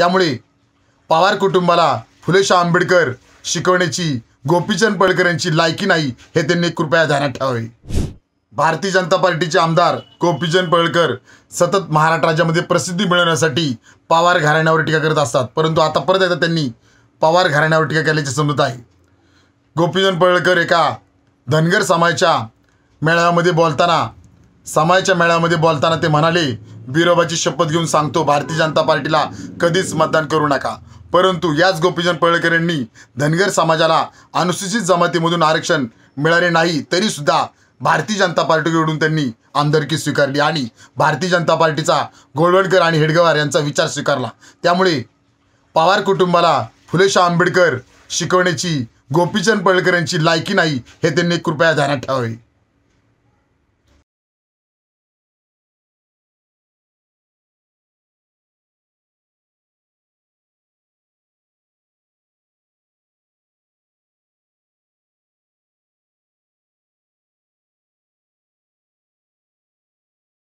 त्यामुळे पवार कुटुंबाला फुलेशा आंबेडकर शिकवण्याची गोपीचंद पडकर यांची लायकी नाही हे त्यांनी कृपया ध्यानात ठेवावे भारतीय जनता पार्टीचे आमदार गोपीचंद पळकर सतत महाराष्ट्र राज्यामध्ये प्रसिद्धी मिळवण्यासाठी पवार घराण्यावर टीका करत असतात परंतु आता परत एकदा त्यांनी पवार घराण्यावर टीका केल्याची समजत आहे गोपीचंद पळकर एका धनगर समाजाच्या मेळाव्यामध्ये बोलताना समाजाच्या मेळ्यामध्ये बोलताना ते म्हणाले विरोबाची शपथ घेऊन सांगतो भारतीय जनता पार्टीला कधीच मतदान करू नका परंतु याच गोपीचंद पळकर यांनी धनगर समाजाला अनुसूचित जमातीमधून आरक्षण मिळाले नाही तरीसुद्धा भारतीय जनता पार्टीकडून त्यांनी आमदारकी स्वीकारली आणि भारतीय जनता पार्टीचा गोळवणकर आणि हेडगवार यांचा विचार स्वीकारला त्यामुळे पवार कुटुंबाला फुलेशाह आंबेडकर शिकवण्याची गोपीचंद पळकर यांची लायकी नाही हे त्यांनी कृपया ध्यानात ठेवावे